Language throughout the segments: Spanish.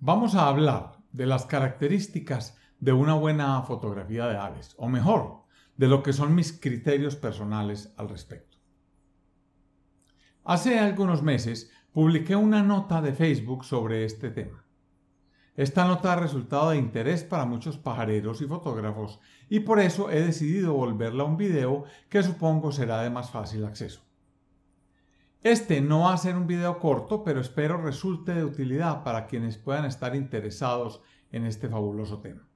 Vamos a hablar de las características de una buena fotografía de aves, o mejor, de lo que son mis criterios personales al respecto. Hace algunos meses publiqué una nota de Facebook sobre este tema. Esta nota ha resultado de interés para muchos pajareros y fotógrafos y por eso he decidido volverla a un video que supongo será de más fácil acceso. Este no va a ser un video corto, pero espero resulte de utilidad para quienes puedan estar interesados en este fabuloso tema.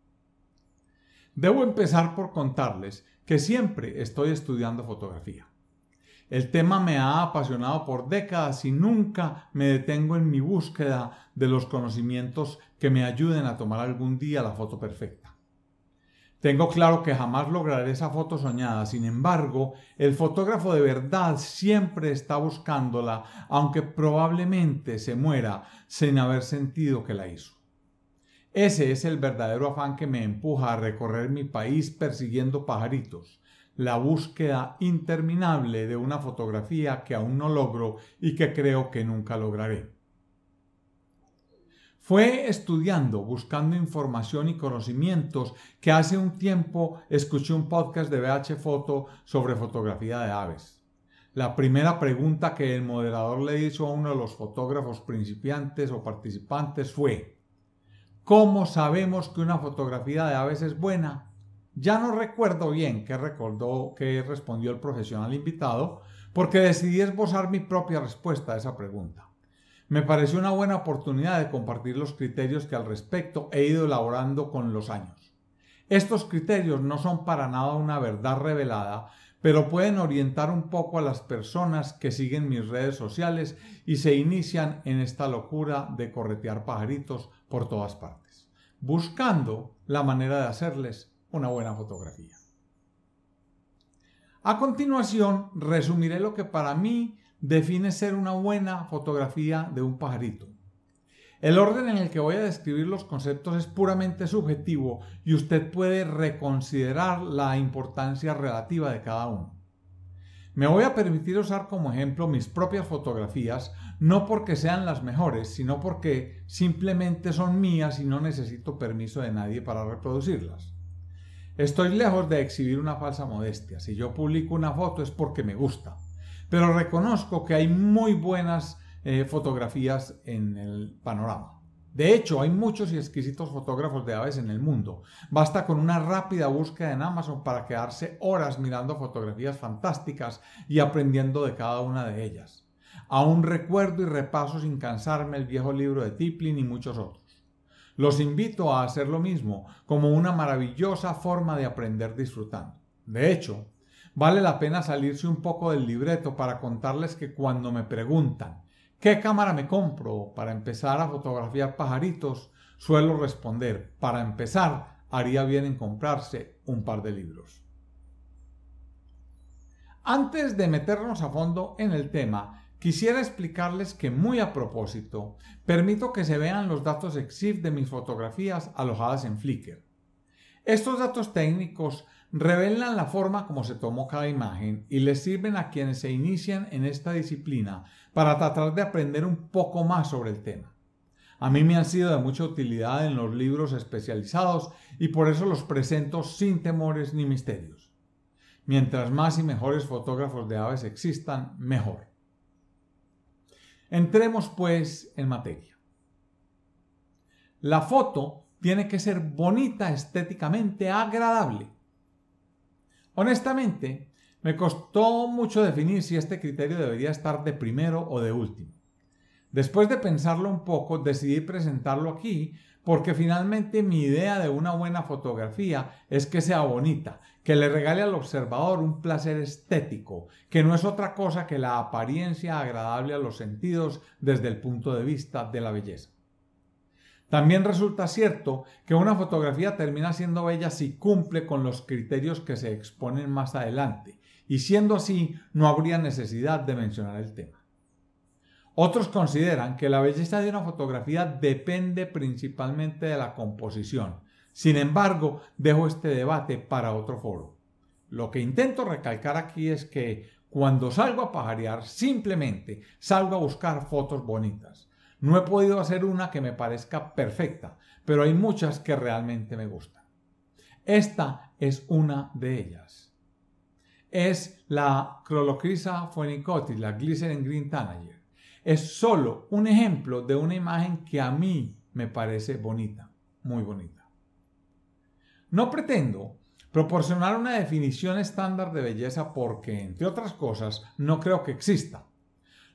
Debo empezar por contarles que siempre estoy estudiando fotografía. El tema me ha apasionado por décadas y nunca me detengo en mi búsqueda de los conocimientos que me ayuden a tomar algún día la foto perfecta. Tengo claro que jamás lograré esa foto soñada, sin embargo, el fotógrafo de verdad siempre está buscándola, aunque probablemente se muera sin haber sentido que la hizo. Ese es el verdadero afán que me empuja a recorrer mi país persiguiendo pajaritos, la búsqueda interminable de una fotografía que aún no logro y que creo que nunca lograré. Fue estudiando, buscando información y conocimientos que hace un tiempo escuché un podcast de BH Photo sobre fotografía de aves. La primera pregunta que el moderador le hizo a uno de los fotógrafos principiantes o participantes fue, ¿cómo sabemos que una fotografía de aves es buena? Ya no recuerdo bien qué respondió el profesional invitado, porque decidí esbozar mi propia respuesta a esa pregunta. Me pareció una buena oportunidad de compartir los criterios que al respecto he ido elaborando con los años. Estos criterios no son para nada una verdad revelada, pero pueden orientar un poco a las personas que siguen mis redes sociales y se inician en esta locura de corretear pajaritos por todas partes, buscando la manera de hacerles una buena fotografía. A continuación, resumiré lo que para mí define ser una buena fotografía de un pajarito. El orden en el que voy a describir los conceptos es puramente subjetivo y usted puede reconsiderar la importancia relativa de cada uno. Me voy a permitir usar como ejemplo mis propias fotografías, no porque sean las mejores, sino porque simplemente son mías y no necesito permiso de nadie para reproducirlas. Estoy lejos de exhibir una falsa modestia. Si yo publico una foto es porque me gusta. Pero reconozco que hay muy buenas eh, fotografías en el panorama. De hecho, hay muchos y exquisitos fotógrafos de aves en el mundo. Basta con una rápida búsqueda en Amazon para quedarse horas mirando fotografías fantásticas y aprendiendo de cada una de ellas. Aún recuerdo y repaso sin cansarme el viejo libro de Tiplin y muchos otros. Los invito a hacer lo mismo, como una maravillosa forma de aprender disfrutando. De hecho, Vale la pena salirse un poco del libreto para contarles que cuando me preguntan qué cámara me compro para empezar a fotografiar pajaritos, suelo responder, para empezar, haría bien en comprarse un par de libros. Antes de meternos a fondo en el tema, quisiera explicarles que muy a propósito, permito que se vean los datos EXIF de mis fotografías alojadas en Flickr. Estos datos técnicos revelan la forma como se tomó cada imagen y les sirven a quienes se inician en esta disciplina para tratar de aprender un poco más sobre el tema. A mí me han sido de mucha utilidad en los libros especializados y por eso los presento sin temores ni misterios. Mientras más y mejores fotógrafos de aves existan, mejor. Entremos pues en materia. La foto tiene que ser bonita estéticamente agradable Honestamente, me costó mucho definir si este criterio debería estar de primero o de último. Después de pensarlo un poco, decidí presentarlo aquí porque finalmente mi idea de una buena fotografía es que sea bonita, que le regale al observador un placer estético, que no es otra cosa que la apariencia agradable a los sentidos desde el punto de vista de la belleza. También resulta cierto que una fotografía termina siendo bella si cumple con los criterios que se exponen más adelante, y siendo así no habría necesidad de mencionar el tema. Otros consideran que la belleza de una fotografía depende principalmente de la composición. Sin embargo, dejo este debate para otro foro. Lo que intento recalcar aquí es que cuando salgo a pajarear, simplemente salgo a buscar fotos bonitas. No he podido hacer una que me parezca perfecta, pero hay muchas que realmente me gustan. Esta es una de ellas. Es la Crolocrisa phoenicotis, la Glycerin Green Tanager. Es solo un ejemplo de una imagen que a mí me parece bonita, muy bonita. No pretendo proporcionar una definición estándar de belleza porque, entre otras cosas, no creo que exista.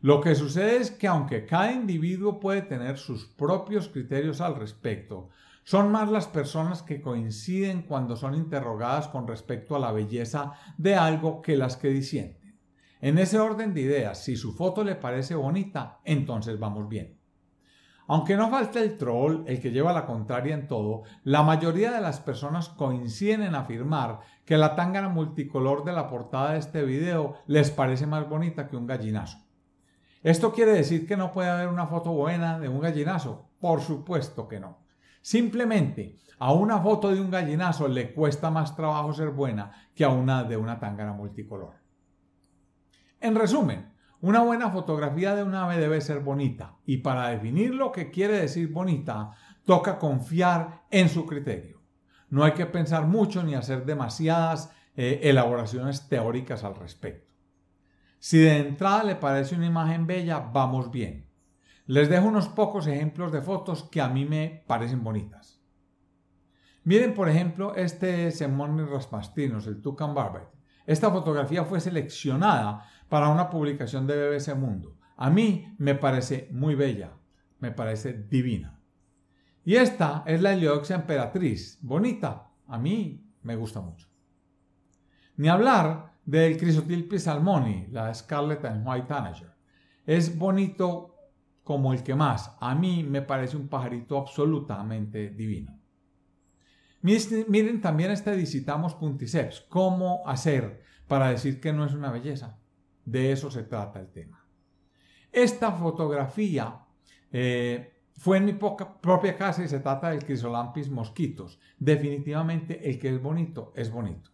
Lo que sucede es que aunque cada individuo puede tener sus propios criterios al respecto, son más las personas que coinciden cuando son interrogadas con respecto a la belleza de algo que las que disienten. En ese orden de ideas, si su foto le parece bonita, entonces vamos bien. Aunque no falta el troll, el que lleva la contraria en todo, la mayoría de las personas coinciden en afirmar que la tangana multicolor de la portada de este video les parece más bonita que un gallinazo. ¿Esto quiere decir que no puede haber una foto buena de un gallinazo? Por supuesto que no. Simplemente a una foto de un gallinazo le cuesta más trabajo ser buena que a una de una tangana multicolor. En resumen, una buena fotografía de un ave debe ser bonita y para definir lo que quiere decir bonita, toca confiar en su criterio. No hay que pensar mucho ni hacer demasiadas eh, elaboraciones teóricas al respecto. Si de entrada le parece una imagen bella, vamos bien. Les dejo unos pocos ejemplos de fotos que a mí me parecen bonitas. Miren, por ejemplo, este Semón Raspastinos, el Tucán Barbet. Esta fotografía fue seleccionada para una publicación de BBC Mundo. A mí me parece muy bella, me parece divina. Y esta es la Heliodoxia Emperatriz, bonita, a mí me gusta mucho. Ni hablar del Chrysotilpis salmoni, la Scarlet and White Tanager. Es bonito como el que más. A mí me parece un pajarito absolutamente divino. Miren también este visitamos Punticeps, cómo hacer para decir que no es una belleza. De eso se trata el tema. Esta fotografía eh, fue en mi propia casa y se trata del crisolampis mosquitos. Definitivamente el que es bonito es bonito.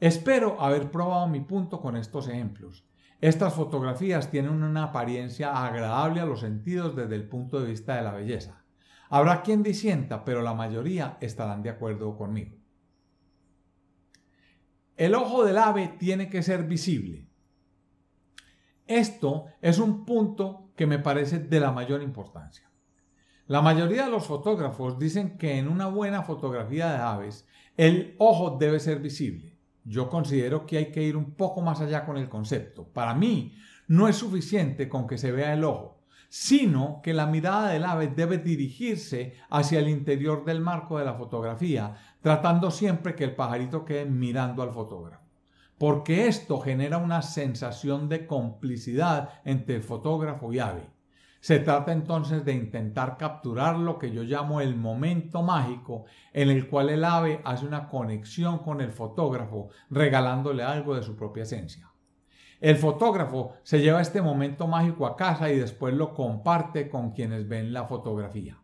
Espero haber probado mi punto con estos ejemplos. Estas fotografías tienen una apariencia agradable a los sentidos desde el punto de vista de la belleza. Habrá quien disienta, pero la mayoría estarán de acuerdo conmigo. El ojo del ave tiene que ser visible. Esto es un punto que me parece de la mayor importancia. La mayoría de los fotógrafos dicen que en una buena fotografía de aves el ojo debe ser visible yo considero que hay que ir un poco más allá con el concepto. Para mí, no es suficiente con que se vea el ojo, sino que la mirada del ave debe dirigirse hacia el interior del marco de la fotografía, tratando siempre que el pajarito quede mirando al fotógrafo. Porque esto genera una sensación de complicidad entre el fotógrafo y ave. Se trata entonces de intentar capturar lo que yo llamo el momento mágico en el cual el ave hace una conexión con el fotógrafo, regalándole algo de su propia esencia. El fotógrafo se lleva este momento mágico a casa y después lo comparte con quienes ven la fotografía.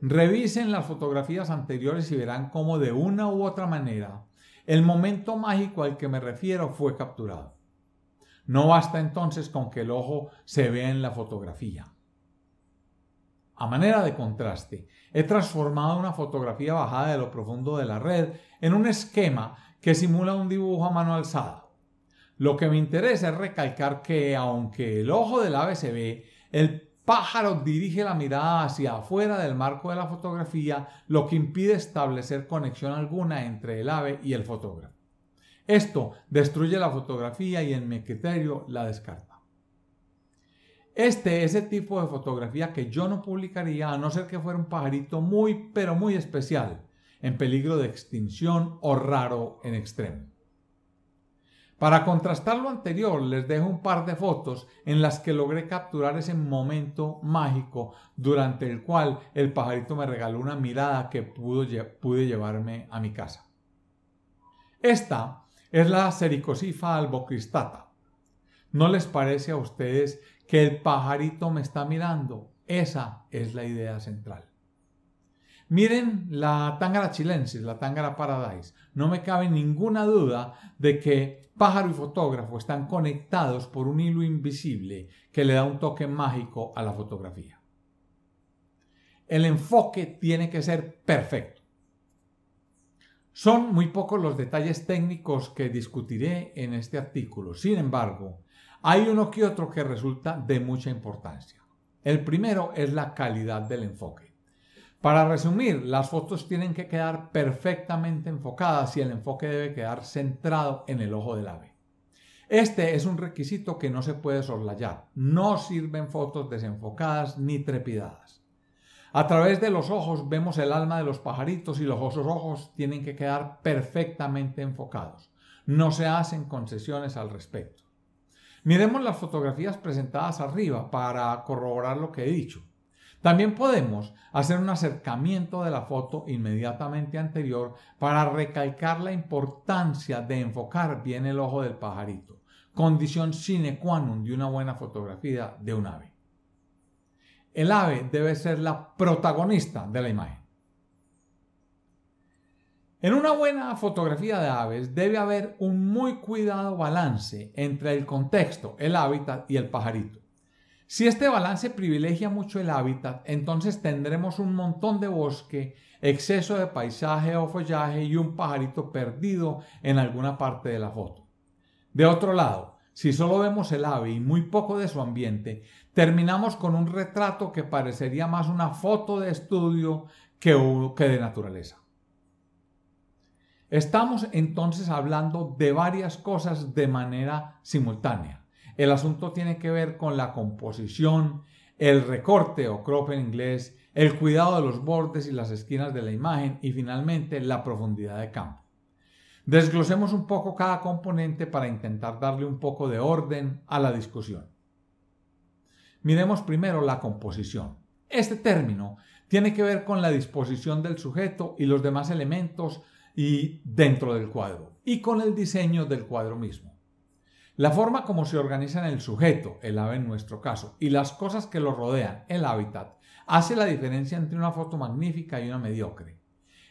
Revisen las fotografías anteriores y verán cómo de una u otra manera el momento mágico al que me refiero fue capturado. No basta entonces con que el ojo se vea en la fotografía. A manera de contraste, he transformado una fotografía bajada de lo profundo de la red en un esquema que simula un dibujo a mano alzada. Lo que me interesa es recalcar que, aunque el ojo del ave se ve, el pájaro dirige la mirada hacia afuera del marco de la fotografía, lo que impide establecer conexión alguna entre el ave y el fotógrafo. Esto destruye la fotografía y en mi criterio la descarta. Este es el tipo de fotografía que yo no publicaría a no ser que fuera un pajarito muy pero muy especial, en peligro de extinción o raro en extremo. Para contrastar lo anterior, les dejo un par de fotos en las que logré capturar ese momento mágico durante el cual el pajarito me regaló una mirada que pude llevarme a mi casa. Esta es la sericosifa albocristata. ¿No les parece a ustedes que el pajarito me está mirando? Esa es la idea central. Miren la Tangara chilensis, la Tangara paradise. No me cabe ninguna duda de que pájaro y fotógrafo están conectados por un hilo invisible que le da un toque mágico a la fotografía. El enfoque tiene que ser perfecto. Son muy pocos los detalles técnicos que discutiré en este artículo, sin embargo, hay uno que otro que resulta de mucha importancia. El primero es la calidad del enfoque. Para resumir, las fotos tienen que quedar perfectamente enfocadas y el enfoque debe quedar centrado en el ojo del ave. Este es un requisito que no se puede soslayar. No sirven fotos desenfocadas ni trepidadas. A través de los ojos vemos el alma de los pajaritos y los ojos tienen que quedar perfectamente enfocados. No se hacen concesiones al respecto. Miremos las fotografías presentadas arriba para corroborar lo que he dicho. También podemos hacer un acercamiento de la foto inmediatamente anterior para recalcar la importancia de enfocar bien el ojo del pajarito, condición sine qua non de una buena fotografía de un ave el ave debe ser la protagonista de la imagen. En una buena fotografía de aves debe haber un muy cuidado balance entre el contexto, el hábitat y el pajarito. Si este balance privilegia mucho el hábitat, entonces tendremos un montón de bosque, exceso de paisaje o follaje y un pajarito perdido en alguna parte de la foto. De otro lado, si solo vemos el ave y muy poco de su ambiente, terminamos con un retrato que parecería más una foto de estudio que, de naturaleza. Estamos entonces hablando de varias cosas de manera simultánea. El asunto tiene que ver con la composición, el recorte o crop en inglés, el cuidado de los bordes y las esquinas de la imagen y finalmente la profundidad de campo. Desglosemos un poco cada componente para intentar darle un poco de orden a la discusión. Miremos primero la composición. Este término tiene que ver con la disposición del sujeto y los demás elementos y dentro del cuadro y con el diseño del cuadro mismo. La forma como se organizan el sujeto, el ave en nuestro caso, y las cosas que lo rodean, el hábitat, hace la diferencia entre una foto magnífica y una mediocre.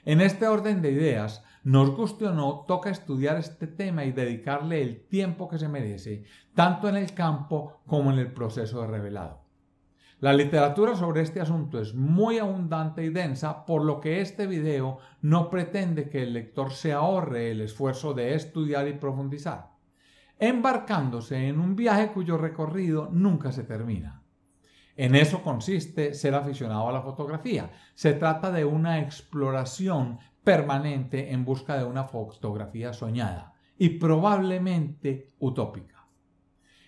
En este orden de ideas, nos guste toca estudiar este tema y dedicarle el tiempo que se merece, tanto en el campo como en el proceso de revelado. La literatura sobre este asunto es muy abundante y densa, por lo que este video no pretende que el lector se ahorre el esfuerzo de estudiar y profundizar, embarcándose en un viaje cuyo recorrido nunca se termina. En eso consiste ser aficionado a la fotografía. Se trata de una exploración permanente en busca de una fotografía soñada y probablemente utópica.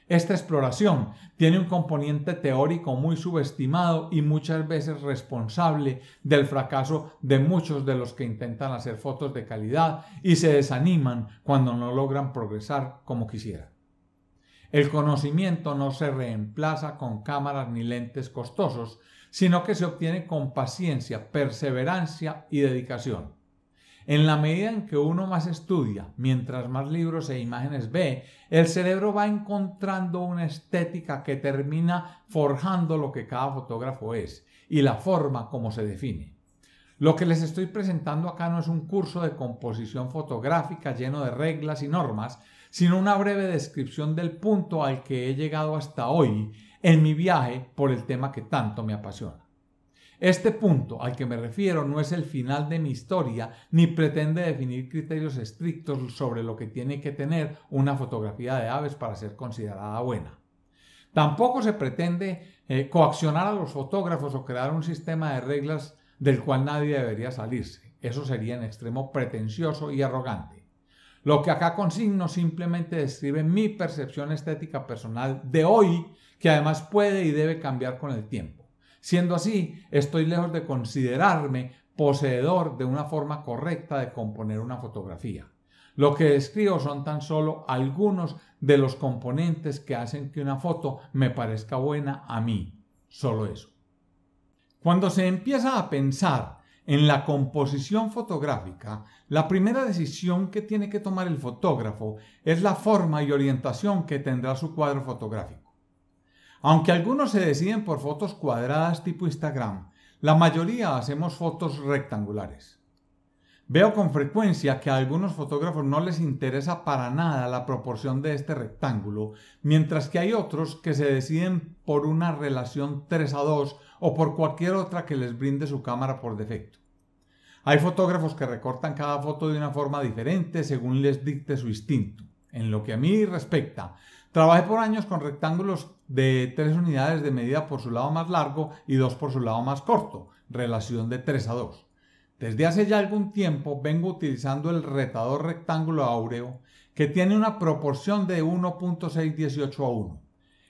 Esta exploración tiene un componente teórico muy subestimado y muchas veces responsable del fracaso de muchos de los que intentan hacer fotos de calidad y se desaniman cuando no logran progresar como quisieran. El conocimiento no se reemplaza con cámaras ni lentes costosos, sino que se obtiene con paciencia, perseverancia y dedicación. En la medida en que uno más estudia, mientras más libros e imágenes ve, el cerebro va encontrando una estética que termina forjando lo que cada fotógrafo es y la forma como se define. Lo que les estoy presentando acá no es un curso de composición fotográfica lleno de reglas y normas, sino una breve descripción del punto al que he llegado hasta hoy en mi viaje por el tema que tanto me apasiona. Este punto al que me refiero no es el final de mi historia ni pretende definir criterios estrictos sobre lo que tiene que tener una fotografía de aves para ser considerada buena. Tampoco se pretende eh, coaccionar a los fotógrafos o crear un sistema de reglas del cual nadie debería salirse. Eso sería en extremo pretencioso y arrogante. Lo que acá consigno simplemente describe mi percepción estética personal de hoy, que además puede y debe cambiar con el tiempo. Siendo así, estoy lejos de considerarme poseedor de una forma correcta de componer una fotografía. Lo que describo son tan solo algunos de los componentes que hacen que una foto me parezca buena a mí. Solo eso. Cuando se empieza a pensar en la composición fotográfica, la primera decisión que tiene que tomar el fotógrafo es la forma y orientación que tendrá su cuadro fotográfico. Aunque algunos se deciden por fotos cuadradas tipo Instagram, la mayoría hacemos fotos rectangulares. Veo con frecuencia que a algunos fotógrafos no les interesa para nada la proporción de este rectángulo, mientras que hay otros que se deciden por una relación 3 a 2 o por cualquier otra que les brinde su cámara por defecto. Hay fotógrafos que recortan cada foto de una forma diferente según les dicte su instinto. En lo que a mí respecta, trabajé por años con rectángulos de 3 unidades de medida por su lado más largo y 2 por su lado más corto, relación de 3 a 2. Desde hace ya algún tiempo vengo utilizando el retador rectángulo áureo que tiene una proporción de 1.618 a 1.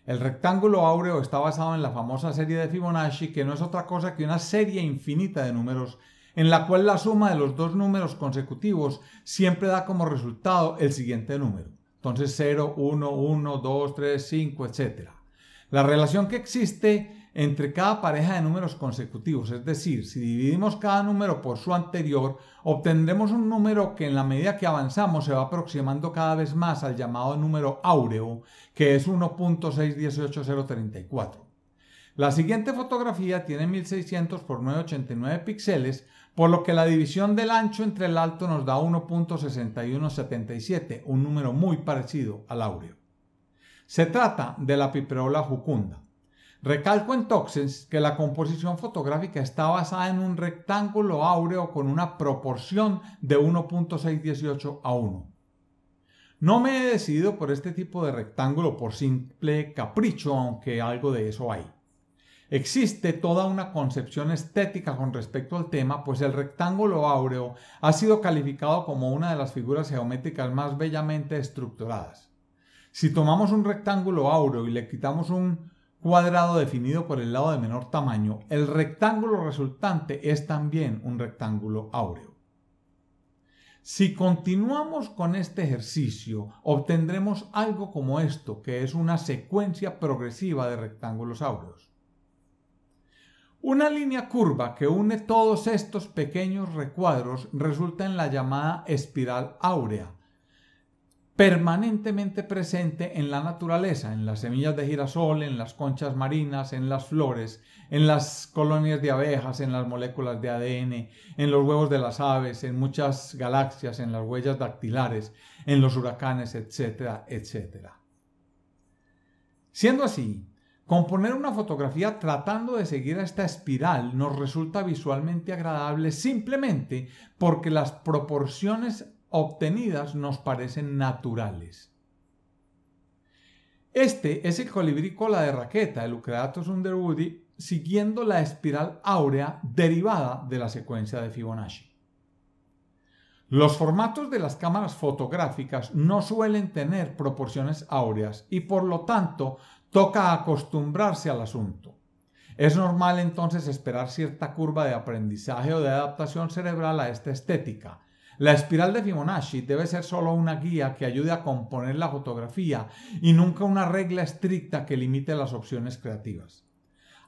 El rectángulo áureo está basado en la famosa serie de Fibonacci que no es otra cosa que una serie infinita de números en la cual la suma de los dos números consecutivos siempre da como resultado el siguiente número. Entonces 0, 1, 1, 2, 3, 5, etc. La relación que existe entre cada pareja de números consecutivos, es decir, si dividimos cada número por su anterior, obtendremos un número que en la medida que avanzamos se va aproximando cada vez más al llamado número áureo, que es 1.618034. La siguiente fotografía tiene 1600 por 989 píxeles, por lo que la división del ancho entre el alto nos da 1.6177, un número muy parecido al áureo. Se trata de la piperola jucunda. Recalco Toxins que la composición fotográfica está basada en un rectángulo áureo con una proporción de 1.618 a 1. No me he decidido por este tipo de rectángulo por simple capricho, aunque algo de eso hay. Existe toda una concepción estética con respecto al tema, pues el rectángulo áureo ha sido calificado como una de las figuras geométricas más bellamente estructuradas. Si tomamos un rectángulo áureo y le quitamos un cuadrado definido por el lado de menor tamaño, el rectángulo resultante es también un rectángulo áureo. Si continuamos con este ejercicio, obtendremos algo como esto, que es una secuencia progresiva de rectángulos áureos. Una línea curva que une todos estos pequeños recuadros resulta en la llamada espiral áurea, permanentemente presente en la naturaleza, en las semillas de girasol, en las conchas marinas, en las flores, en las colonias de abejas, en las moléculas de ADN, en los huevos de las aves, en muchas galaxias, en las huellas dactilares, en los huracanes, etcétera, etcétera. Siendo así, componer una fotografía tratando de seguir esta espiral nos resulta visualmente agradable simplemente porque las proporciones obtenidas nos parecen naturales. Este es el colibrí cola de raqueta, el Eucreatus underwoodi, siguiendo la espiral áurea derivada de la secuencia de Fibonacci. Los formatos de las cámaras fotográficas no suelen tener proporciones áureas y por lo tanto toca acostumbrarse al asunto. Es normal entonces esperar cierta curva de aprendizaje o de adaptación cerebral a esta estética, la espiral de Fibonacci debe ser solo una guía que ayude a componer la fotografía y nunca una regla estricta que limite las opciones creativas.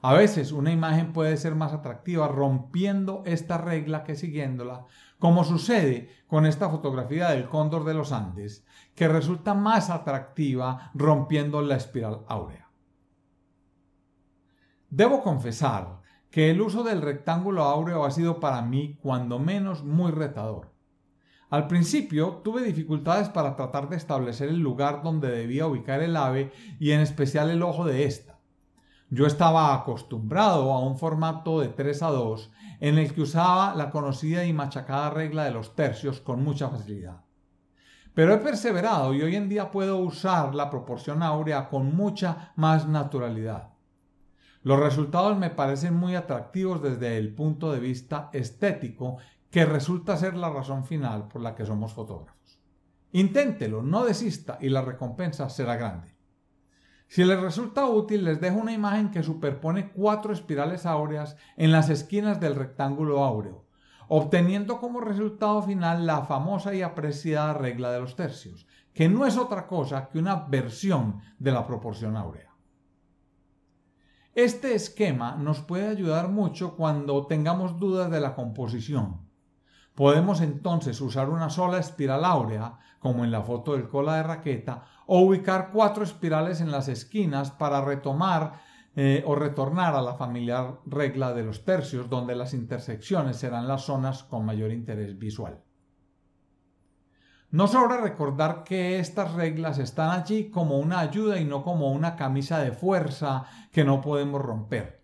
A veces una imagen puede ser más atractiva rompiendo esta regla que siguiéndola, como sucede con esta fotografía del cóndor de los Andes, que resulta más atractiva rompiendo la espiral áurea. Debo confesar que el uso del rectángulo áureo ha sido para mí cuando menos muy retador. Al principio tuve dificultades para tratar de establecer el lugar donde debía ubicar el ave y en especial el ojo de esta. Yo estaba acostumbrado a un formato de 3 a 2 en el que usaba la conocida y machacada regla de los tercios con mucha facilidad. Pero he perseverado y hoy en día puedo usar la proporción áurea con mucha más naturalidad. Los resultados me parecen muy atractivos desde el punto de vista estético que resulta ser la razón final por la que somos fotógrafos. Inténtelo, no desista y la recompensa será grande. Si les resulta útil, les dejo una imagen que superpone cuatro espirales áureas en las esquinas del rectángulo áureo, obteniendo como resultado final la famosa y apreciada regla de los tercios, que no es otra cosa que una versión de la proporción áurea. Este esquema nos puede ayudar mucho cuando tengamos dudas de la composición, Podemos entonces usar una sola espiral áurea, como en la foto del cola de raqueta, o ubicar cuatro espirales en las esquinas para retomar eh, o retornar a la familiar regla de los tercios, donde las intersecciones serán las zonas con mayor interés visual. No sobra recordar que estas reglas están allí como una ayuda y no como una camisa de fuerza que no podemos romper.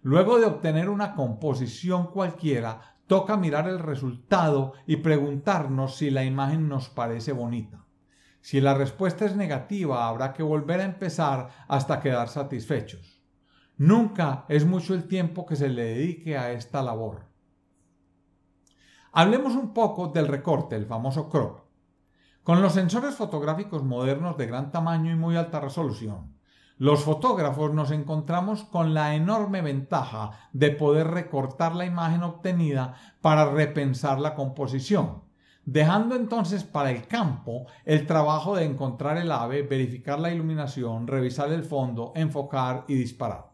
Luego de obtener una composición cualquiera, toca mirar el resultado y preguntarnos si la imagen nos parece bonita. Si la respuesta es negativa, habrá que volver a empezar hasta quedar satisfechos. Nunca es mucho el tiempo que se le dedique a esta labor. Hablemos un poco del recorte, el famoso crop. Con los sensores fotográficos modernos de gran tamaño y muy alta resolución, los fotógrafos nos encontramos con la enorme ventaja de poder recortar la imagen obtenida para repensar la composición, dejando entonces para el campo el trabajo de encontrar el ave, verificar la iluminación, revisar el fondo, enfocar y disparar.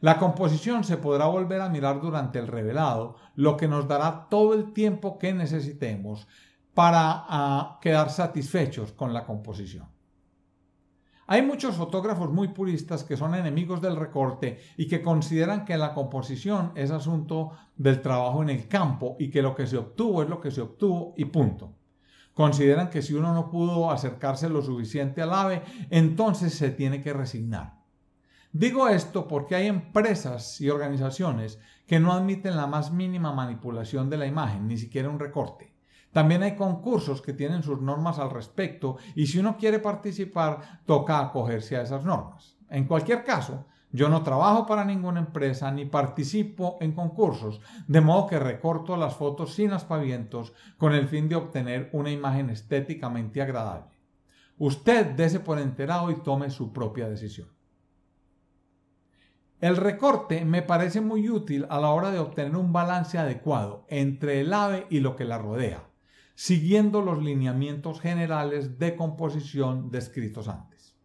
La composición se podrá volver a mirar durante el revelado, lo que nos dará todo el tiempo que necesitemos para ah, quedar satisfechos con la composición. Hay muchos fotógrafos muy puristas que son enemigos del recorte y que consideran que la composición es asunto del trabajo en el campo y que lo que se obtuvo es lo que se obtuvo y punto. Consideran que si uno no pudo acercarse lo suficiente al ave, entonces se tiene que resignar. Digo esto porque hay empresas y organizaciones que no admiten la más mínima manipulación de la imagen, ni siquiera un recorte. También hay concursos que tienen sus normas al respecto y si uno quiere participar, toca acogerse a esas normas. En cualquier caso, yo no trabajo para ninguna empresa ni participo en concursos, de modo que recorto las fotos sin aspavientos con el fin de obtener una imagen estéticamente agradable. Usted dése por enterado y tome su propia decisión. El recorte me parece muy útil a la hora de obtener un balance adecuado entre el ave y lo que la rodea siguiendo los lineamientos generales de composición descritos antes.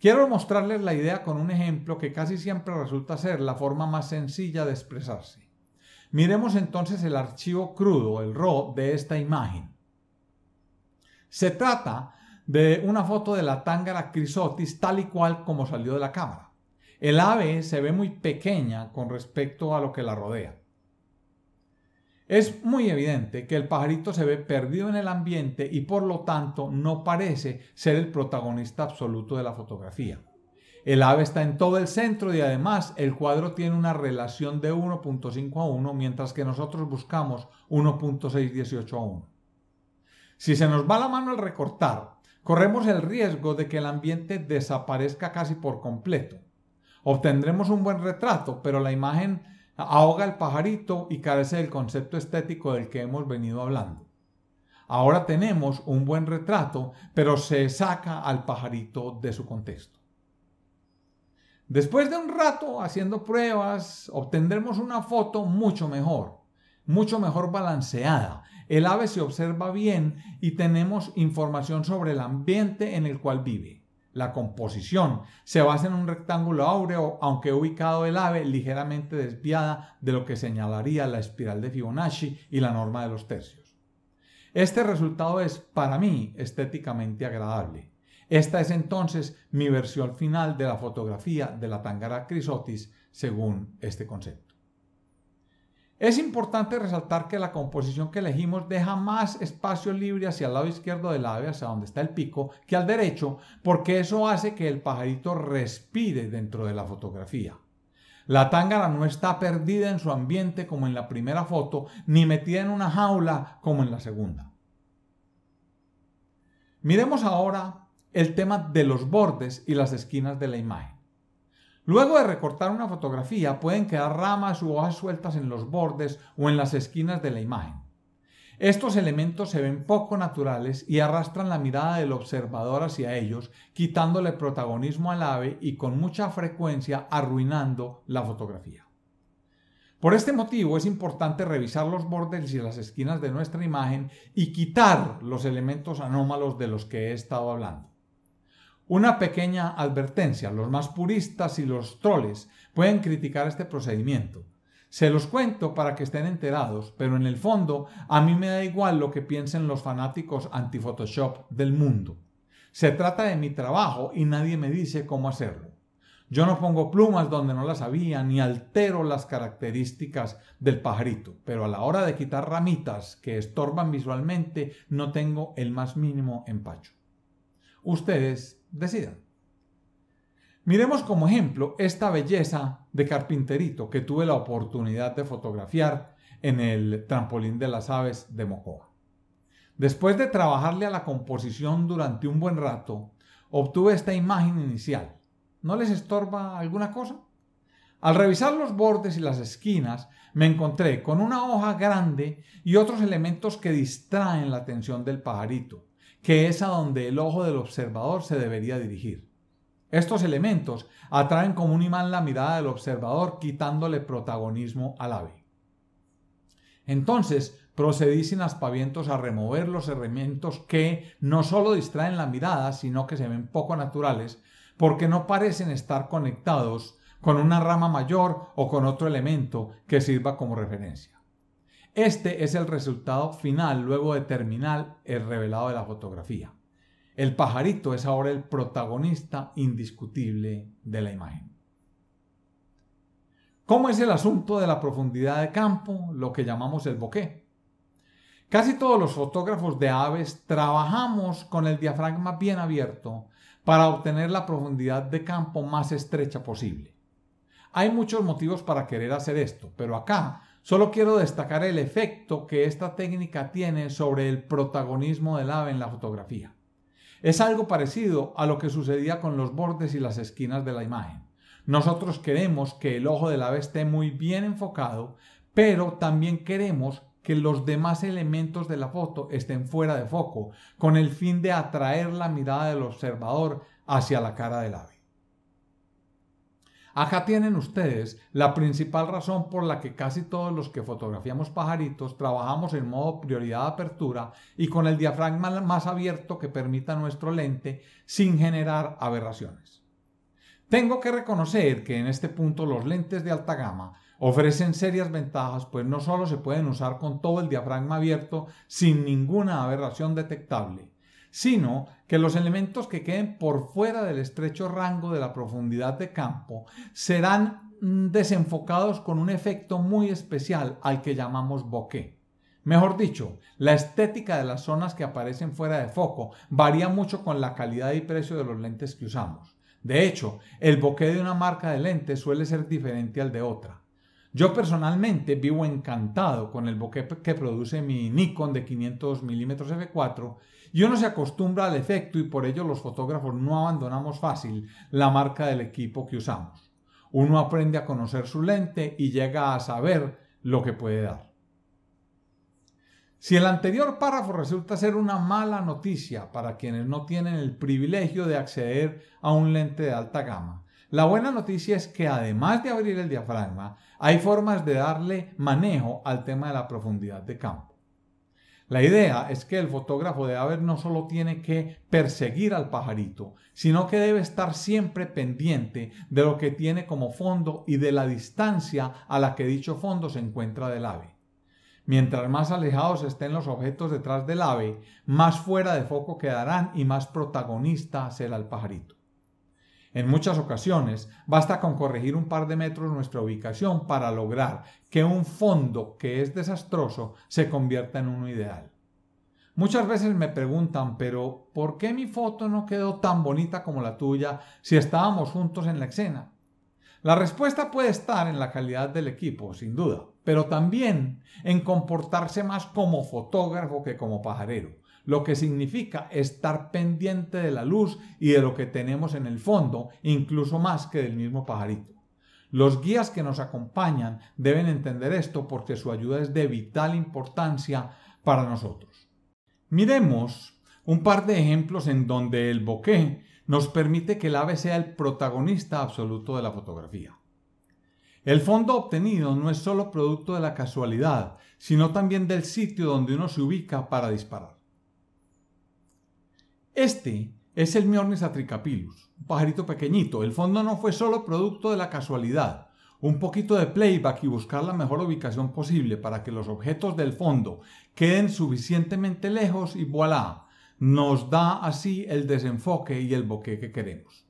Quiero mostrarles la idea con un ejemplo que casi siempre resulta ser la forma más sencilla de expresarse. Miremos entonces el archivo crudo, el RAW, de esta imagen. Se trata de una foto de la tangara Crisotis tal y cual como salió de la cámara. El ave se ve muy pequeña con respecto a lo que la rodea. Es muy evidente que el pajarito se ve perdido en el ambiente y por lo tanto no parece ser el protagonista absoluto de la fotografía. El ave está en todo el centro y además el cuadro tiene una relación de 1.5 a 1 mientras que nosotros buscamos 1.618 a 1. Si se nos va la mano al recortar, corremos el riesgo de que el ambiente desaparezca casi por completo. Obtendremos un buen retrato, pero la imagen ahoga al pajarito y carece del concepto estético del que hemos venido hablando. Ahora tenemos un buen retrato, pero se saca al pajarito de su contexto. Después de un rato haciendo pruebas, obtendremos una foto mucho mejor, mucho mejor balanceada. El ave se observa bien y tenemos información sobre el ambiente en el cual vive. La composición se basa en un rectángulo áureo, aunque ubicado el ave ligeramente desviada de lo que señalaría la espiral de Fibonacci y la norma de los tercios. Este resultado es, para mí, estéticamente agradable. Esta es entonces mi versión final de la fotografía de la Tangara Crisotis según este concepto. Es importante resaltar que la composición que elegimos deja más espacio libre hacia el lado izquierdo del ave, hacia donde está el pico, que al derecho, porque eso hace que el pajarito respire dentro de la fotografía. La tángara no está perdida en su ambiente como en la primera foto, ni metida en una jaula como en la segunda. Miremos ahora el tema de los bordes y las esquinas de la imagen. Luego de recortar una fotografía pueden quedar ramas u hojas sueltas en los bordes o en las esquinas de la imagen. Estos elementos se ven poco naturales y arrastran la mirada del observador hacia ellos, quitándole protagonismo al ave y con mucha frecuencia arruinando la fotografía. Por este motivo es importante revisar los bordes y las esquinas de nuestra imagen y quitar los elementos anómalos de los que he estado hablando. Una pequeña advertencia, los más puristas y los troles pueden criticar este procedimiento. Se los cuento para que estén enterados, pero en el fondo a mí me da igual lo que piensen los fanáticos anti-Photoshop del mundo. Se trata de mi trabajo y nadie me dice cómo hacerlo. Yo no pongo plumas donde no las había, ni altero las características del pajarito, pero a la hora de quitar ramitas que estorban visualmente, no tengo el más mínimo empacho. Ustedes decidan. Miremos como ejemplo esta belleza de carpinterito que tuve la oportunidad de fotografiar en el trampolín de las aves de Mocoa. Después de trabajarle a la composición durante un buen rato, obtuve esta imagen inicial. ¿No les estorba alguna cosa? Al revisar los bordes y las esquinas, me encontré con una hoja grande y otros elementos que distraen la atención del pajarito que es a donde el ojo del observador se debería dirigir. Estos elementos atraen como un imán la mirada del observador, quitándole protagonismo al ave. Entonces, procedí sin aspavientos a remover los elementos que no solo distraen la mirada, sino que se ven poco naturales, porque no parecen estar conectados con una rama mayor o con otro elemento que sirva como referencia. Este es el resultado final luego de terminar el revelado de la fotografía. El pajarito es ahora el protagonista indiscutible de la imagen. ¿Cómo es el asunto de la profundidad de campo, lo que llamamos el bokeh? Casi todos los fotógrafos de aves trabajamos con el diafragma bien abierto para obtener la profundidad de campo más estrecha posible. Hay muchos motivos para querer hacer esto, pero acá Solo quiero destacar el efecto que esta técnica tiene sobre el protagonismo del ave en la fotografía. Es algo parecido a lo que sucedía con los bordes y las esquinas de la imagen. Nosotros queremos que el ojo del ave esté muy bien enfocado, pero también queremos que los demás elementos de la foto estén fuera de foco, con el fin de atraer la mirada del observador hacia la cara del ave. Acá tienen ustedes la principal razón por la que casi todos los que fotografiamos pajaritos trabajamos en modo prioridad apertura y con el diafragma más abierto que permita nuestro lente sin generar aberraciones. Tengo que reconocer que en este punto los lentes de alta gama ofrecen serias ventajas, pues no solo se pueden usar con todo el diafragma abierto sin ninguna aberración detectable, sino que los elementos que queden por fuera del estrecho rango de la profundidad de campo serán mm, desenfocados con un efecto muy especial al que llamamos bokeh. Mejor dicho, la estética de las zonas que aparecen fuera de foco varía mucho con la calidad y precio de los lentes que usamos. De hecho, el bokeh de una marca de lente suele ser diferente al de otra. Yo personalmente vivo encantado con el bokeh que produce mi Nikon de 500 mm f4 y uno se acostumbra al efecto y por ello los fotógrafos no abandonamos fácil la marca del equipo que usamos. Uno aprende a conocer su lente y llega a saber lo que puede dar. Si el anterior párrafo resulta ser una mala noticia para quienes no tienen el privilegio de acceder a un lente de alta gama, la buena noticia es que además de abrir el diafragma, hay formas de darle manejo al tema de la profundidad de campo. La idea es que el fotógrafo de ave no solo tiene que perseguir al pajarito, sino que debe estar siempre pendiente de lo que tiene como fondo y de la distancia a la que dicho fondo se encuentra del ave. Mientras más alejados estén los objetos detrás del ave, más fuera de foco quedarán y más protagonista será el pajarito. En muchas ocasiones basta con corregir un par de metros nuestra ubicación para lograr que un fondo que es desastroso se convierta en uno ideal. Muchas veces me preguntan, pero ¿por qué mi foto no quedó tan bonita como la tuya si estábamos juntos en la escena? La respuesta puede estar en la calidad del equipo, sin duda, pero también en comportarse más como fotógrafo que como pajarero, lo que significa estar pendiente de la luz y de lo que tenemos en el fondo, incluso más que del mismo pajarito. Los guías que nos acompañan deben entender esto porque su ayuda es de vital importancia para nosotros. Miremos un par de ejemplos en donde el bokeh nos permite que el ave sea el protagonista absoluto de la fotografía. El fondo obtenido no es solo producto de la casualidad, sino también del sitio donde uno se ubica para disparar. Este es el Myornis atricapilus, un pajarito pequeñito. El fondo no fue solo producto de la casualidad. Un poquito de playback y buscar la mejor ubicación posible para que los objetos del fondo queden suficientemente lejos y voilà, nos da así el desenfoque y el boque que queremos.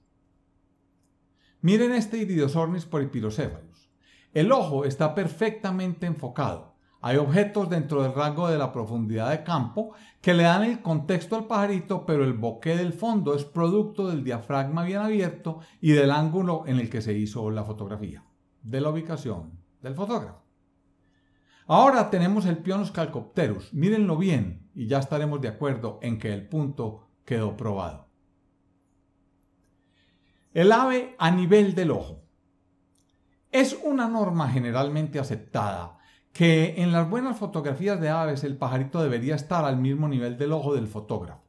Miren este Iridosornis poripirocéfalus. El ojo está perfectamente enfocado hay objetos dentro del rango de la profundidad de campo que le dan el contexto al pajarito, pero el bokeh del fondo es producto del diafragma bien abierto y del ángulo en el que se hizo la fotografía, de la ubicación del fotógrafo. Ahora tenemos el Pionus calcopterus, mírenlo bien y ya estaremos de acuerdo en que el punto quedó probado. El ave a nivel del ojo. Es una norma generalmente aceptada que en las buenas fotografías de aves el pajarito debería estar al mismo nivel del ojo del fotógrafo.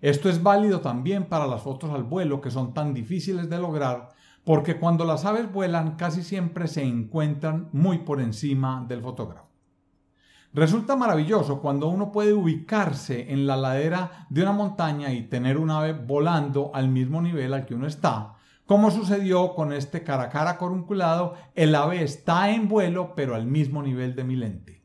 Esto es válido también para las fotos al vuelo que son tan difíciles de lograr porque cuando las aves vuelan casi siempre se encuentran muy por encima del fotógrafo. Resulta maravilloso cuando uno puede ubicarse en la ladera de una montaña y tener un ave volando al mismo nivel al que uno está, como sucedió con este caracara a corunculado, el ave está en vuelo pero al mismo nivel de mi lente.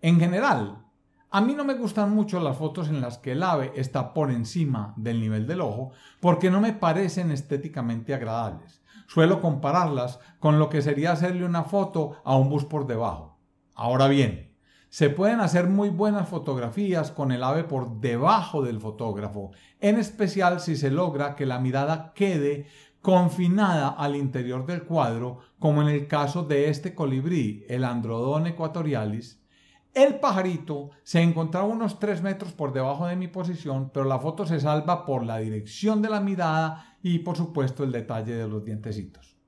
En general, a mí no me gustan mucho las fotos en las que el ave está por encima del nivel del ojo porque no me parecen estéticamente agradables. Suelo compararlas con lo que sería hacerle una foto a un bus por debajo. Ahora bien, se pueden hacer muy buenas fotografías con el ave por debajo del fotógrafo, en especial si se logra que la mirada quede confinada al interior del cuadro, como en el caso de este colibrí, el Androdon equatorialis. El pajarito se encontraba unos 3 metros por debajo de mi posición, pero la foto se salva por la dirección de la mirada y por supuesto el detalle de los dientecitos.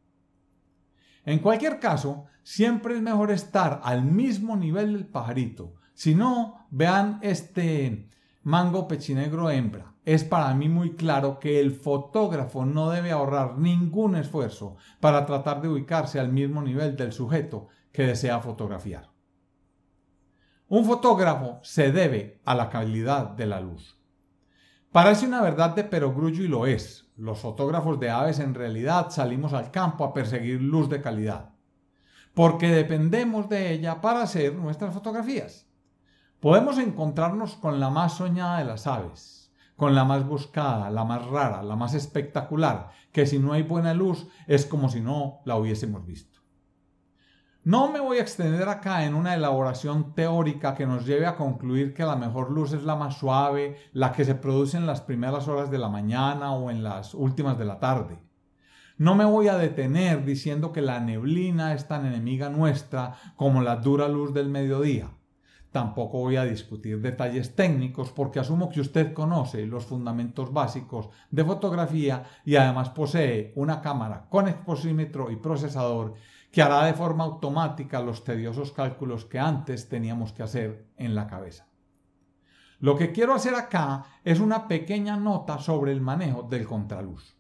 En cualquier caso, siempre es mejor estar al mismo nivel del pajarito. Si no, vean este mango pechinegro hembra. Es para mí muy claro que el fotógrafo no debe ahorrar ningún esfuerzo para tratar de ubicarse al mismo nivel del sujeto que desea fotografiar. Un fotógrafo se debe a la calidad de la luz. Parece una verdad de perogrullo y lo es, los fotógrafos de aves en realidad salimos al campo a perseguir luz de calidad, porque dependemos de ella para hacer nuestras fotografías. Podemos encontrarnos con la más soñada de las aves, con la más buscada, la más rara, la más espectacular, que si no hay buena luz es como si no la hubiésemos visto. No me voy a extender acá en una elaboración teórica que nos lleve a concluir que la mejor luz es la más suave, la que se produce en las primeras horas de la mañana o en las últimas de la tarde. No me voy a detener diciendo que la neblina es tan enemiga nuestra como la dura luz del mediodía. Tampoco voy a discutir detalles técnicos porque asumo que usted conoce los fundamentos básicos de fotografía y además posee una cámara con exposímetro y procesador que hará de forma automática los tediosos cálculos que antes teníamos que hacer en la cabeza. Lo que quiero hacer acá es una pequeña nota sobre el manejo del contraluz.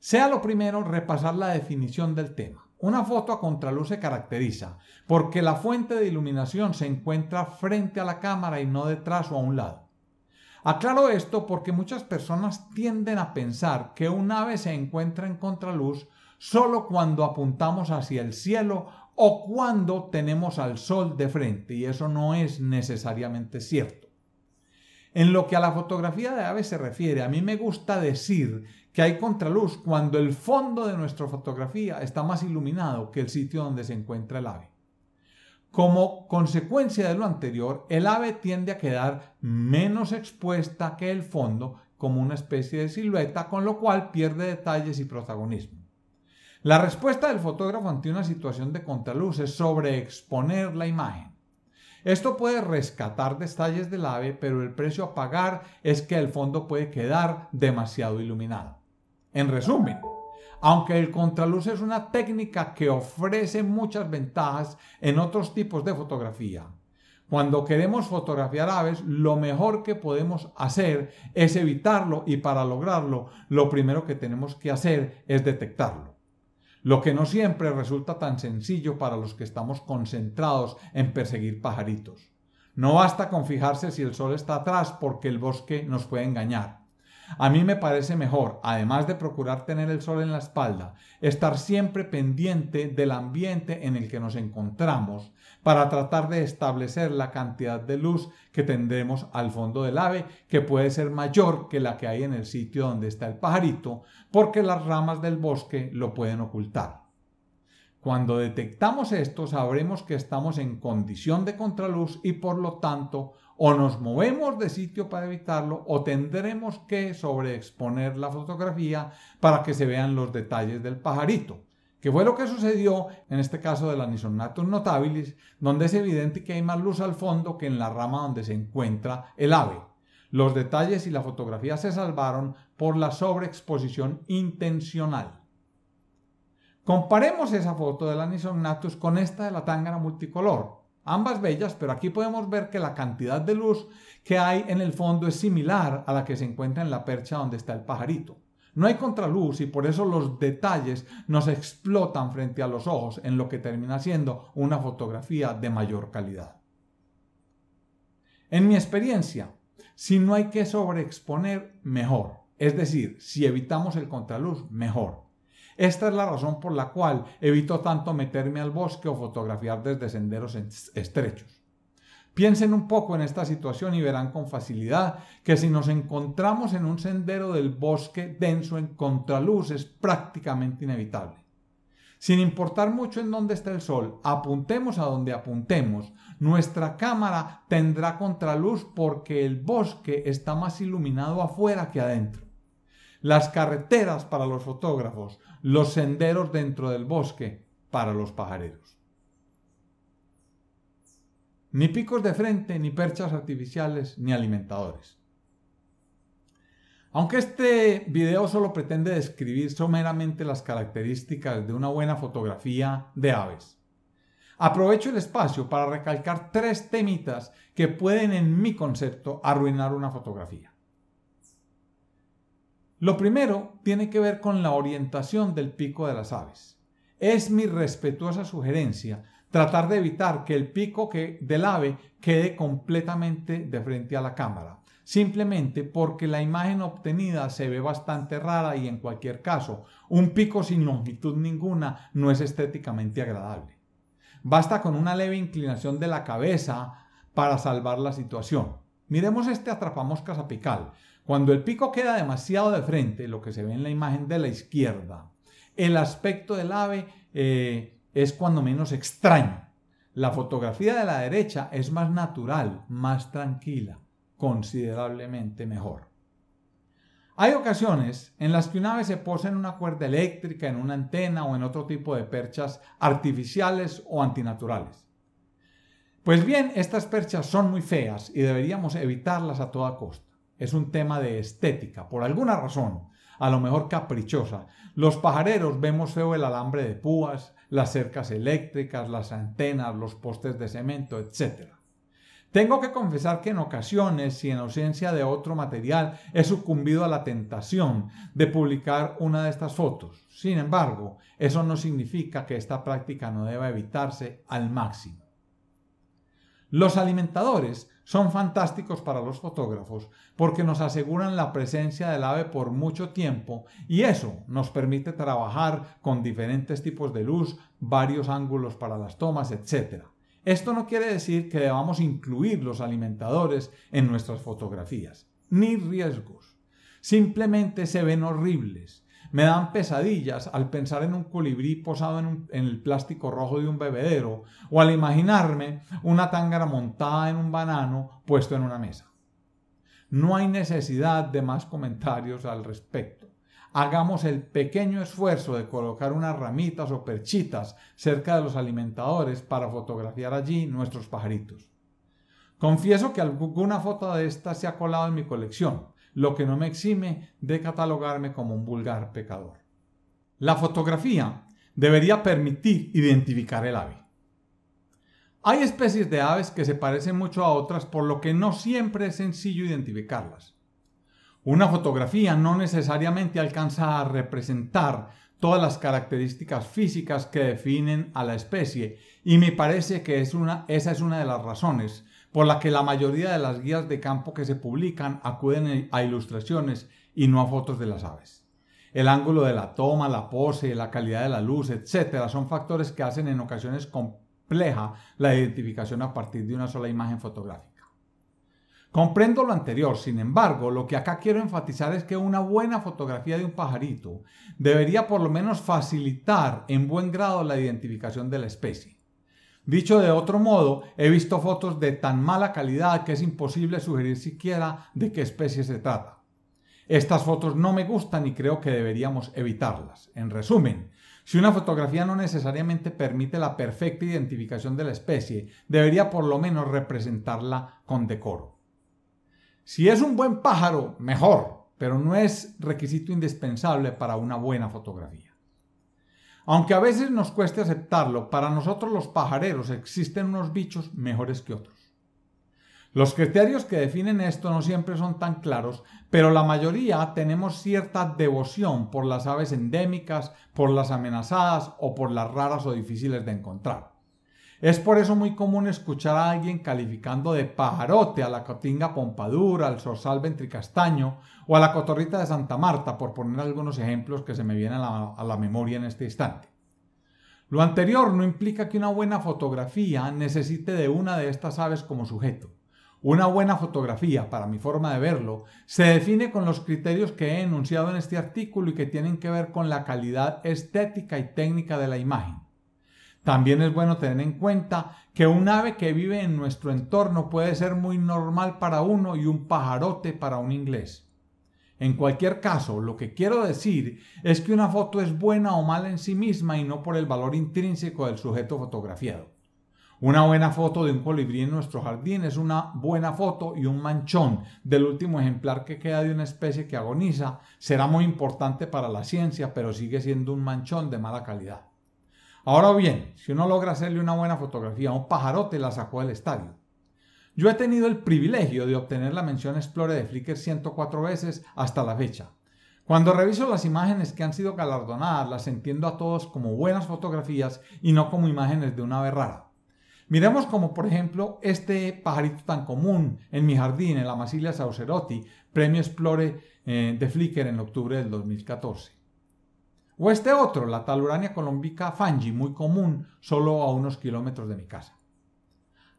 Sea lo primero repasar la definición del tema. Una foto a contraluz se caracteriza porque la fuente de iluminación se encuentra frente a la cámara y no detrás o a un lado. Aclaro esto porque muchas personas tienden a pensar que un ave se encuentra en contraluz solo cuando apuntamos hacia el cielo o cuando tenemos al sol de frente, y eso no es necesariamente cierto. En lo que a la fotografía de aves se refiere, a mí me gusta decir que hay contraluz cuando el fondo de nuestra fotografía está más iluminado que el sitio donde se encuentra el ave. Como consecuencia de lo anterior, el ave tiende a quedar menos expuesta que el fondo como una especie de silueta, con lo cual pierde detalles y protagonismo. La respuesta del fotógrafo ante una situación de contraluz es sobreexponer la imagen. Esto puede rescatar detalles del ave, pero el precio a pagar es que el fondo puede quedar demasiado iluminado. En resumen, aunque el contraluz es una técnica que ofrece muchas ventajas en otros tipos de fotografía, cuando queremos fotografiar aves, lo mejor que podemos hacer es evitarlo y para lograrlo, lo primero que tenemos que hacer es detectarlo lo que no siempre resulta tan sencillo para los que estamos concentrados en perseguir pajaritos. No basta con fijarse si el sol está atrás porque el bosque nos puede engañar. A mí me parece mejor, además de procurar tener el sol en la espalda, estar siempre pendiente del ambiente en el que nos encontramos para tratar de establecer la cantidad de luz que tendremos al fondo del ave, que puede ser mayor que la que hay en el sitio donde está el pajarito, porque las ramas del bosque lo pueden ocultar. Cuando detectamos esto, sabremos que estamos en condición de contraluz y por lo tanto o nos movemos de sitio para evitarlo o tendremos que sobreexponer la fotografía para que se vean los detalles del pajarito, que fue lo que sucedió en este caso de la notabilis, donde es evidente que hay más luz al fondo que en la rama donde se encuentra el ave. Los detalles y la fotografía se salvaron por la sobreexposición intencional. Comparemos esa foto de la con esta de la tángara multicolor, ambas bellas, pero aquí podemos ver que la cantidad de luz que hay en el fondo es similar a la que se encuentra en la percha donde está el pajarito. No hay contraluz y por eso los detalles nos explotan frente a los ojos en lo que termina siendo una fotografía de mayor calidad. En mi experiencia, si no hay que sobreexponer, mejor. Es decir, si evitamos el contraluz, mejor. Esta es la razón por la cual evito tanto meterme al bosque o fotografiar desde senderos estrechos. Piensen un poco en esta situación y verán con facilidad que si nos encontramos en un sendero del bosque denso en contraluz es prácticamente inevitable. Sin importar mucho en dónde está el sol, apuntemos a donde apuntemos, nuestra cámara tendrá contraluz porque el bosque está más iluminado afuera que adentro. Las carreteras para los fotógrafos los senderos dentro del bosque para los pajareros. Ni picos de frente, ni perchas artificiales, ni alimentadores. Aunque este video solo pretende describir someramente las características de una buena fotografía de aves, aprovecho el espacio para recalcar tres temitas que pueden, en mi concepto, arruinar una fotografía. Lo primero tiene que ver con la orientación del pico de las aves. Es mi respetuosa sugerencia tratar de evitar que el pico que, del ave quede completamente de frente a la cámara, simplemente porque la imagen obtenida se ve bastante rara y en cualquier caso, un pico sin longitud ninguna no es estéticamente agradable. Basta con una leve inclinación de la cabeza para salvar la situación. Miremos este atrapamoscas apical, cuando el pico queda demasiado de frente, lo que se ve en la imagen de la izquierda, el aspecto del ave eh, es cuando menos extraño. La fotografía de la derecha es más natural, más tranquila, considerablemente mejor. Hay ocasiones en las que un ave se posa en una cuerda eléctrica, en una antena o en otro tipo de perchas artificiales o antinaturales. Pues bien, estas perchas son muy feas y deberíamos evitarlas a toda costa es un tema de estética, por alguna razón, a lo mejor caprichosa. Los pajareros vemos feo el alambre de púas, las cercas eléctricas, las antenas, los postes de cemento, etc. Tengo que confesar que en ocasiones y en ausencia de otro material he sucumbido a la tentación de publicar una de estas fotos. Sin embargo, eso no significa que esta práctica no deba evitarse al máximo. Los alimentadores son fantásticos para los fotógrafos porque nos aseguran la presencia del ave por mucho tiempo y eso nos permite trabajar con diferentes tipos de luz, varios ángulos para las tomas, etc. Esto no quiere decir que debamos incluir los alimentadores en nuestras fotografías, ni riesgos. Simplemente se ven horribles me dan pesadillas al pensar en un colibrí posado en, el plástico rojo de un bebedero o al imaginarme una tángara montada en un banano puesto en una mesa. No hay necesidad de más comentarios al respecto. Hagamos el pequeño esfuerzo de colocar unas ramitas o perchitas cerca de los alimentadores para fotografiar allí nuestros pajaritos. Confieso que alguna foto de estas se ha colado en mi colección, lo que no me exime de catalogarme como un vulgar pecador. La fotografía debería permitir identificar el ave. Hay especies de aves que se parecen mucho a otras por lo que no siempre es sencillo identificarlas. Una fotografía no necesariamente alcanza a representar todas las características físicas que definen a la especie y me parece que esa es una de las razones por la que la mayoría de las guías de campo que se publican acuden a ilustraciones y no a fotos de las aves. El ángulo de la toma, la pose, la calidad de la luz, etcétera, son factores que hacen en ocasiones compleja la identificación a partir de una sola imagen fotográfica. Comprendo lo anterior, sin embargo, lo que acá quiero enfatizar es que una buena fotografía de un pajarito debería por lo menos facilitar en buen grado la identificación de la especie. Dicho de otro modo, he visto fotos de tan mala calidad que es imposible sugerir siquiera de qué especie se trata. Estas fotos no me gustan y creo que deberíamos evitarlas. En resumen, si una fotografía no necesariamente permite la perfecta identificación de la especie, debería por lo menos representarla con decoro. Si es un buen pájaro, mejor, pero no es requisito indispensable para una buena fotografía. Aunque a veces nos cueste aceptarlo, para nosotros los pajareros existen unos bichos mejores que otros. Los criterios que definen esto no siempre son tan claros, pero la mayoría tenemos cierta devoción por las aves endémicas, por las amenazadas o por las raras o difíciles de encontrar. Es por eso muy común escuchar a alguien calificando de pajarote a la cotinga pompadura, al zorzal ventricastaño o a la cotorrita de Santa Marta, por poner algunos ejemplos que se me vienen a la memoria en este instante. Lo anterior no implica que una buena fotografía necesite de una de estas aves como sujeto. Una buena fotografía, para mi forma de verlo, se define con los criterios que he enunciado en este artículo y que tienen que ver con la calidad estética y técnica de la imagen. También es bueno tener en cuenta que un ave que vive en nuestro entorno puede ser muy normal para uno y un pajarote para un inglés. En cualquier caso, lo que quiero decir es que una foto es buena o mala en sí misma y no por el valor intrínseco del sujeto fotografiado. Una buena foto de un colibrí en nuestro jardín es una buena foto y un manchón del último ejemplar que queda de una especie que agoniza será muy importante para la ciencia, pero sigue siendo un manchón de mala calidad. Ahora bien, si uno logra hacerle una buena fotografía a un pajarote, la sacó del estadio. Yo he tenido el privilegio de obtener la mención Explore de Flickr 104 veces hasta la fecha. Cuando reviso las imágenes que han sido galardonadas, las entiendo a todos como buenas fotografías y no como imágenes de una ave rara. Miremos como por ejemplo este pajarito tan común en mi jardín, en la Masilia Saucerotti, premio Explore eh, de Flickr en octubre del 2014. O este otro, la talurania colombica fangi, muy común, solo a unos kilómetros de mi casa.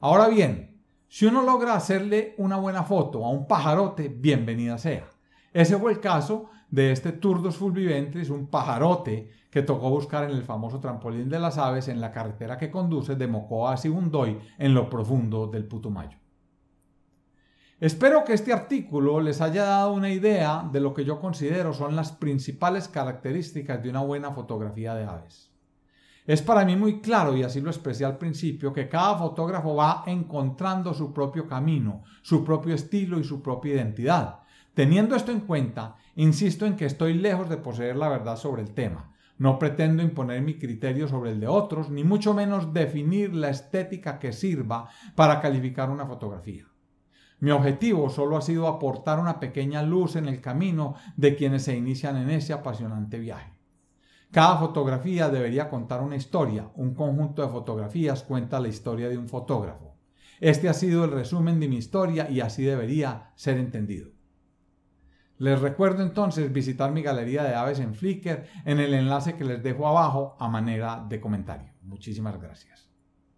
Ahora bien, si uno logra hacerle una buena foto a un pajarote, bienvenida sea. Ese fue el caso de este Turdos fulviventes, un pajarote que tocó buscar en el famoso trampolín de las aves en la carretera que conduce de Mocoa a Sibundoy en lo profundo del Putumayo. Espero que este artículo les haya dado una idea de lo que yo considero son las principales características de una buena fotografía de aves. Es para mí muy claro, y así lo expresé al principio, que cada fotógrafo va encontrando su propio camino, su propio estilo y su propia identidad. Teniendo esto en cuenta, insisto en que estoy lejos de poseer la verdad sobre el tema. No pretendo imponer mi criterio sobre el de otros, ni mucho menos definir la estética que sirva para calificar una fotografía. Mi objetivo solo ha sido aportar una pequeña luz en el camino de quienes se inician en ese apasionante viaje. Cada fotografía debería contar una historia. Un conjunto de fotografías cuenta la historia de un fotógrafo. Este ha sido el resumen de mi historia y así debería ser entendido. Les recuerdo entonces visitar mi galería de aves en Flickr en el enlace que les dejo abajo a manera de comentario. Muchísimas gracias.